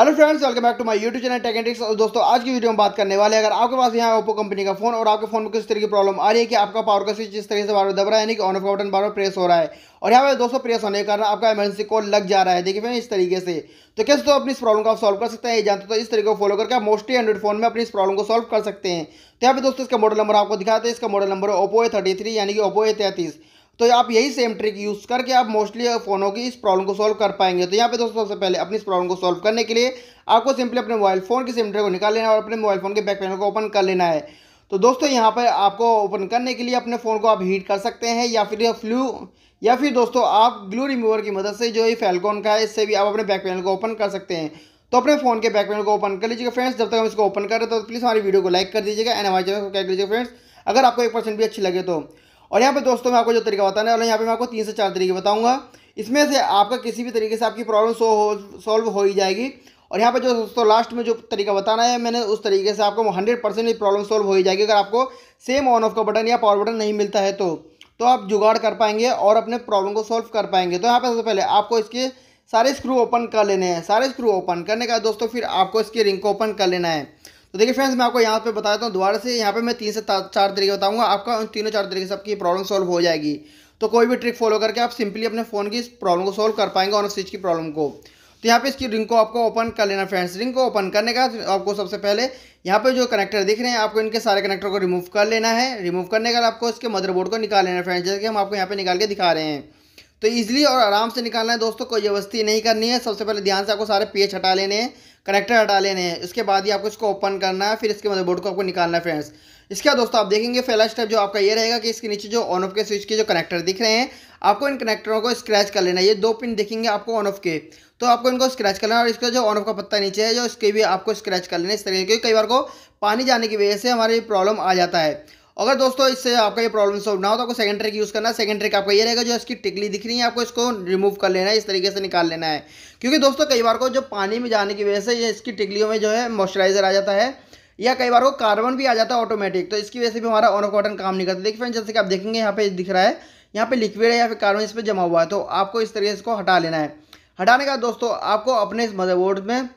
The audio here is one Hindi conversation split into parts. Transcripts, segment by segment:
hello friends welcome back to my YouTube channel tech and और दोस्तों आज की वीडियो में बात करने वाले हैं अगर आपके पास यहाँ ओप्पो कंपनी का फोन और आपके फोन में किस तरह की प्रॉब्लम आ रही है कि आपका पावर का स्विच इस तरह से बार बार दब रहा है यानी कि ऑन ऑफ का बटन बार बार प्रेस हो रहा है और यहाँ पर दोस्तों प्रेस होने के कारण आपका एमरजेंसी कॉल लग जा रहा है देखिए फिर इस तरीके से तो कैसे तो अपनी इस प्रॉब्लम को आप सॉल्व कर सकते हैं जानते तो इस तरीके को फॉलो करके आप मोस्टली एंड्रॉइड फोन में अपनी इस प्रॉब्लम को सॉल्व कर सकते हैं तो यहाँ पर दोस्तों इसका मॉडल नंबर आपको दिखाते हैं इसका model number Oppo A thirty यानी कि ओप्पो ए तो आप यही सेम ट्रिक यूज़ करके आप मोस्टली फ़ोनों की इस प्रॉब्लम को सॉल्व कर पाएंगे तो यहाँ पे दोस्तों सबसे पहले अपनी इस प्रॉब्लम को सॉल्व करने के लिए आपको सिंपली अपने मोबाइल फ़ोन की सिम ट्रे को निकाल लेना है और अपने मोबाइल फ़ोन के बैक पैनल को ओपन कर लेना है तो दोस्तों यहाँ पर आपको ओपन करने के लिए अपने फ़ोन को आप हीट कर सकते हैं या फिर फ्लू या फिर दोस्तों आप ग्लू रिमूवर की मदद से जो ये फैलकॉन का है इससे भी आप अपने बैक पैनल को ओपन कर सकते हैं तो अपने फोन के बैक पैनल को ओपन कर लीजिएगा फ्रेंड्स जब तक हम इसको ओपन कर रहे तो प्लीज़ हमारी वीडियो को लाइक कर दीजिएगा एंड हमारे चैनल को क्या कीजिएगा फ्रेंड्स अगर आपको एक परसेंट भी अच्छी लगे तो और यहाँ पे दोस्तों मैं आपको जो तरीका बताने वाला यहाँ पे मैं आपको तीन से चार तरीके बताऊँगा इसमें से आपका किसी भी तरीके से आपकी प्रॉब्लम सो सॉल्व हो ही जाएगी और यहाँ पे जो दोस्तों लास्ट में जो तरीका बताना है मैंने उस तरीके से आपको हंड्रेड परसेंट प्रॉब्लम सॉल्व हो ही जाएगी अगर आपको सेम ऑन ऑफ का बटन या पावर बटन नहीं मिलता है तो तो आप जुगाड़ कर पाएंगे और अपने प्रॉब्लम को सॉल्व कर पाएंगे तो यहाँ पर सबसे पहले आपको इसके सारे स्क्रू ओपन कर लेने हैं सारे स्क्रू ओपन करने का दोस्तों फिर आपको इसके रिंग को ओपन कर लेना है तो देखिए फ्रेंड्स मैं आपको यहाँ पे बताता हूँ दोबारा से यहाँ पे मैं तीन से चार तरीके बताऊँगा आपका उन तीनों चार तरीके से आपकी प्रॉब्लम सॉल्व हो जाएगी तो कोई भी ट्रिक फॉलो करके आप सिंपली अपने फ़ोन की प्रॉब्लम को सॉल्व कर पाएंगे ऑन स्टिच की प्रॉब्लम को तो यहाँ पे इसकी रिंग को आपको ओपन कर लेना फ्रेंड्स रिंग को ओपन करने का आपको सबसे पहले यहाँ पे जो कनेक्टर दिख रहे हैं आपको इनके सारे कनेक्टर को रिमूव कर लेना है रिमूव करने का आपको इसके मदरबोर्ड को निकाल लेना फ्रेंड्स जैसे कि हम आपको यहाँ पे निकाल के दिखा रहे हैं तो ईजिली और आराम से निकालना है दोस्तों कोई व्यवस्थी नहीं करनी है सबसे पहले ध्यान से आपको सारे पेच हटा लेने हैं कनेक्टर हटा लेने हैं उसके बाद ही आपको इसको ओपन करना है फिर इसके मदरबोर्ड को आपको निकालना है फ्रेंड्स इसके बाद दोस्तों आप देखेंगे पहला स्टेप जो आपका ये रहेगा कि इसके नीचे जो ऑन ऑफ के स्विच के जो कनेक्टर दिख रहे हैं आपको इन कनेक्टरों को स्क्रैच कर लेना है ये दो पिन दिखेंगे आपको ऑन ऑफ के तो आपको इनको स्क्रैच कर है और इसका जो ऑन ऑफ का पत्ता नीचे है जो इसके भी आपको स्क्रैच कर लेना है इस तरीके क्योंकि कई बार को पानी जाने की वजह से हमारी प्रॉब्लम आ जाता है अगर दोस्तों इससे आपका ये प्रॉब्लम सॉल्व ना हो तो आपको सेकंड ट्रिक यूज़ करना सेकंड ट्रिक आपका ये रहेगा जो इसकी टिकली दिख रही है आपको इसको रिमूव कर लेना है इस तरीके से निकाल लेना है क्योंकि दोस्तों कई बार को जो पानी में जाने की वजह से ये इसकी टिकलियों में जो है मॉइस्चराइजर आ जाता है या कई बार को कार्बन भी आ जाता है ऑटोमेटिक तो इसकी वजह से भी हमारा ऑनो कॉटन काम नहीं करता देखिए फ्रेंड जैसे कि आप देखेंगे यहाँ पे दिख रहा है यहाँ पे लिक्विड है या फिर कार्बन इस पर जमा हुआ है तो आपको इस तरीके से इसको हटा लेना है हटाने का दोस्तों आपको अपने इस मदरबोर्ड में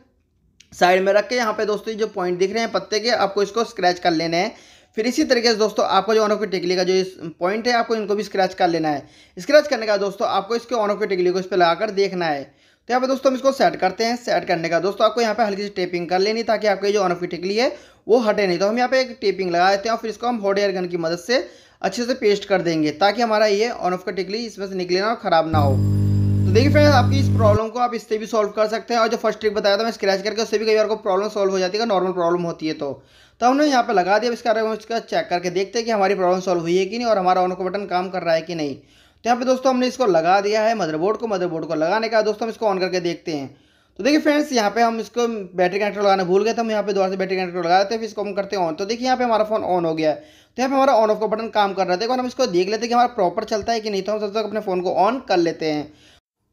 साइड में रख के यहाँ पे दोस्तों ये जो पॉइंट दिख रहे हैं पत्ते के आपको इसको स्क्रैच कर लेने हैं फिर इसी तरीके से दोस्तों आपको जो ऑन की टिकली का जो इस पॉइंट है आपको इनको भी स्क्रैच कर लेना है स्क्रैच करने का दोस्तों आपको इसके ऑन की टिकली को इस पर लगाकर देखना है तो यहाँ पर दोस्तों हम इसको सेट करते हैं सेट करने का दोस्तों आपको यहाँ पे हल्की सी टेपिंग कर लेनी ताकि आपकी जो ऑन की टिकली है वो हटे नहीं तो हम यहाँ पे एक टेपिंग लगा देते हैं और फिर इसको हम हॉट एयर गन की मदद से अच्छे से पेस्ट कर देंगे ताकि हमारा ये ऑन ऑफ का टिकली इसमें से निकले ना और ख़राब ना हो तो देखिए फ्रेंड्स आपकी इस प्रॉब्लम को आप इससे भी सॉल्व कर सकते हैं और जो फर्स्ट ट्रिक बताया था मैं स्क्रैच करके उससे भी कई बार को प्रॉब्लम सॉल्व हो जाती है नॉर्मल प्रॉब्लम होती है तो तो हमने यहाँ पे लगा दिया इसका इसका चेक करके देखते हैं कि हमारी प्रॉब्लम सॉल्व हुई है कि नहीं और हमारा ऑन को बटन काम कर रहा है कि नहीं तो यहाँ पे दोस्तों हमने इसको लगा दिया है मदरबोर्ड को मदरबोर्ड को लगाने का दोस्तों हम इसको ऑन करके देखते हैं तो देखिए फ्रेंड्स यहाँ पे हम इसको बैटरी कनेक्टर लगाना भूल गए तो हम यहाँ पे दोबारा से बैटरी कनेक्टर लगा देते हैं फिर इसको हम करते हैं ऑन तो देखिए यहाँ पे हमारा फोन ऑन हो गया तो यहाँ पे हमारा ऑन ऑफ का बटन काम कर रहा है देखो हम इसको देख लेते हैं कि हमारा प्रॉपर चलता है कि नहीं तो हम सब तक अपने फ़ोन को ऑन कर लेते हैं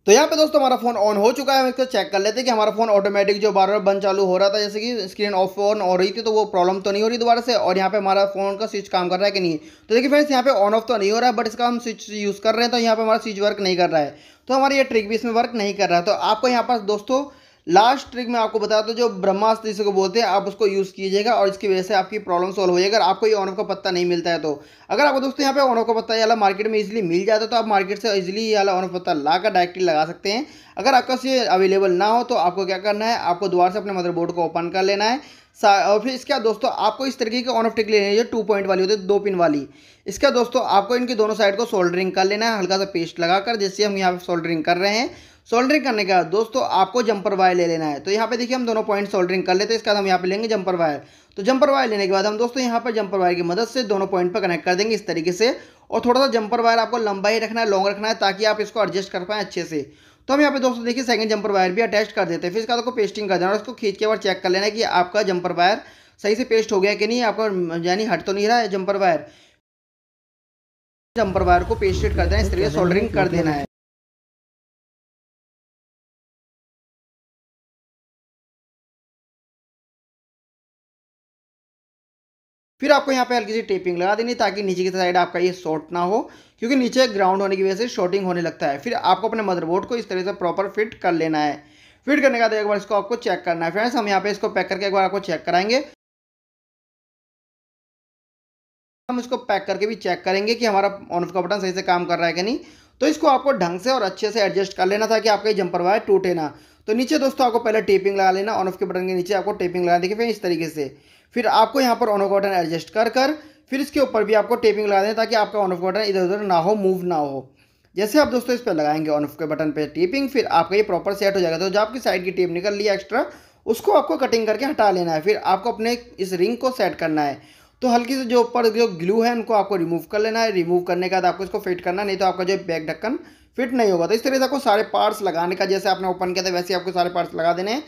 तो यहाँ पे दोस्तों हमारा फोन ऑन हो चुका है हम इसको चेक कर लेते हैं कि हमारा फोन ऑटोमेटिक जो बार बार बंद चालू हो रहा था जैसे कि स्क्रीन ऑफ ऑन हो रही थी तो वो प्रॉब्लम तो नहीं हो रही दोबारा से और यहाँ पे हमारा फोन का स्विच काम कर रहा है कि नहीं तो देखिए फ्रेंड्स यहाँ पे ऑन ऑफ तो नहीं हो रहा है बट इसका हम स्विच यूज़ कर रहे हैं तो यहाँ पर हमारा स्विच वर्क नहीं कर रहा है तो हमारा ये ट्रिक भी इसमें वर्क नहीं कर रहा है तो आपको यहाँ पर दोस्तों लास्ट ट्रिक मैं आपको बताता हूँ जो ब्रह्मास्त्र जिसको बोलते हैं आप उसको यूज़ कीजिएगा और इसकी वजह से आपकी प्रॉब्लम सॉल्व हो जाएगी अगर आपको ये ऑनऑफ का पत्ता नहीं मिलता है तो अगर आपको दोस्तों यहाँ पे ऑन का पत्ता ये वाला मार्केट में इजीली मिल जाता है तो आप मार्केट से इजीली ये वाला ऑन पत्ता ला कर डायरेक्टली लगा सकते हैं अगर आपका से अवेलेबल ना हो तो आपको क्या करना है आपको दोबारा से अपने मदरबोर्ड को ओपन कर लेना है और फिर इसके बाद दोस्तों आपको इस तरीके की ऑन ऑफ टिक लेने जो टू पॉइंट वाली होती है दो पिन वाली इसका दोस्तों आपको इनकी दोनों साइड को सोल्डरिंग कर लेना है हल्का सा पेस्ट लगा जैसे हम यहाँ पर सोल्डरिंग कर रहे हैं सोल्डरिंग करने का दोस्तों आपको जंपर वायर ले लेना है तो यहाँ पे देखिए हम दोनों पॉइंट सोल्डरिंग कर लेते हैं इसके बाद हम यहाँ पे लेंगे जंपर वायर तो जंपर वायर लेने के बाद हम दोस्तों यहाँ पर जंपर वायर की मदद से दोनों पॉइंट पर कनेक्ट कर देंगे इस तरीके से और थोड़ा सा जंपर वायर आपको लंबा ही रखना है लॉन्ग रखना है ताकि आप इसको एडजस्ट कर पाएँ अच्छे से तो हम यहाँ पे दोस्तों देखिए सेकंड जंपर वायर भी अटैच कर देते हैं फिर इसका आपको पेस्टिंग कर देना और इसको खींच के बाद चेक कर लेना कि आपका जंपर वायर सही से पेस्ट हो गया कि नहीं आपका यानी हट तो नहीं रहा है जंपर वायर जंपर वायर को पेस्टेड कर देना इस तरीके से सोल्डरिंग कर देना है फिर आपको यहाँ पे हल्की सी टेपिंग लगा देनी ताकि नीचे की साइड आपका ये शॉर्ट ना हो क्योंकि नीचे ग्राउंड होने की वजह से शॉर्टिंग होने लगता है फिर आपको अपने मदरबोर्ड को इस तरह से प्रॉपर फिट कर लेना है फिट करने का बाद एक बार इसको आपको चेक करना है फ्रेंड्स हम यहाँ पे इसको पैक करके एक बार आपको चेक कराएंगे हम इसको पैक करके भी चेक करेंगे कि हमारा ऑन ऑफ का बटन सही से काम कर रहा है कि नहीं तो इसको आपको ढंग से और अच्छे से एडजस्ट कर लेना था कि आपका जंपर वायर टूटे ना तो नीचे दोस्तों आपको पहले टेपिंग लगा लेना ऑन ऑफ के बटन के नीचे आपको टेपिंग लगा देखिए फिर इस तरीके से फिर आपको यहाँ पर ऑन ऑफ एडजस्ट कर कर फिर इसके ऊपर भी आपको टेपिंग लगा दें ताकि आपका ऑन ऑफ बटन इधर उधर ना हो मूव ना हो जैसे आप दोस्तों इस पर लगाएंगे ऑन ऑफ के बटन पर टेपिंग फिर आपका ये प्रॉपर सेट हो जाएगा तो जो आपकी साइड की टेप निकल लिया है एक्स्ट्रा उसको आपको कटिंग करके हटा लेना है फिर आपको अपने इस रिंग को सेट करना है तो हल्की से जो ऊपर जो ग्लू है उनको आपको रिमूव कर लेना है रिमूव करने के बाद आपको इसको फिट करना नहीं तो आपका जो बैक ढक्कन फिट नहीं होगा तो इस तरह से आपको सारे पार्ट्स लगाने का जैसे आपने ओपन किया था वैसे आपको सारे पार्ट्स लगा देने हैं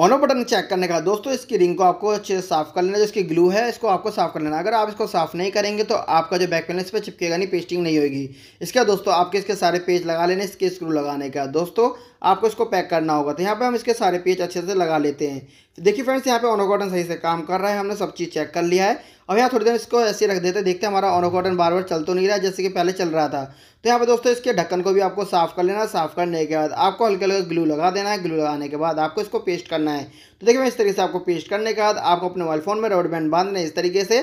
ऑनो बटन चेक करने का दोस्तों इसकी रिंग को आपको अच्छे से साफ़ कर लेना जो इसकी ग्लू है इसको आपको साफ़ कर लेना अगर आप इसको साफ़ नहीं करेंगे तो आपका जो बैक पैनल इस पर चिपकेगा नहीं पेस्टिंग नहीं होगी इसका दोस्तों आपके इसके सारे पेज लगा लेने इसके स्क्रू लगाने का दोस्तों आपको इसको पैक करना होगा तो यहाँ पे हम इसके सारे पेज अच्छे से लगा लेते हैं तो देखिए फ्रेंड्स यहाँ पे ऑनोकॉटन सही से काम कर रहा है हमने सब चीज़ चेक कर लिया है और यहाँ थोड़ी देर इसको ऐसे रख देते हैं देखते हैं हमारा ऑनोकॉटन बार बार चल तो नहीं रहा जैसे कि पहले चल रहा था तो यहाँ पर दोस्तों इसके ढक्कन को भी आपको साफ़ कर लेना साफ़ करने के बाद आपको हल्के हल्के ग्लू लगा देना है ग्लू लगाने के बाद आपको इसको पेस्ट करना है तो देखिए मैं इस तरीके से आपको पेस्ट करने के बाद आपको अपने मोबाइल फ़ोन में रबड़ बैंड बांधना है इस तरीके से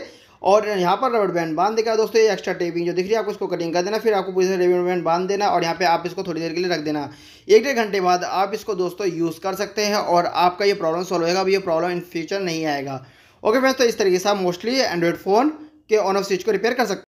और यहाँ पर रबड़ बैंड बांध देगा दोस्तों ये एक्स्ट्रा टेपिंग जो दिख रही है आपको इसको कटिंग कर देना फिर आपको पूरी रबड़ बैंड बांध देना और यहाँ पे आप इसको थोड़ी देर के लिए रख देना एक डेढ़ घंटे बाद आप इसको दोस्तों यूज़ कर सकते हैं और आपका ये प्रॉब्लम सॉल्व होगा अभी ये प्रॉब्लम इन फ्यूचर नहीं आएगा ओके फ्रेंड्स तो इस तरीके से आप मोस्टली एंड्रॉयड फ़ोन के ऑन ऑफ स्विच को रिपेयर कर सकते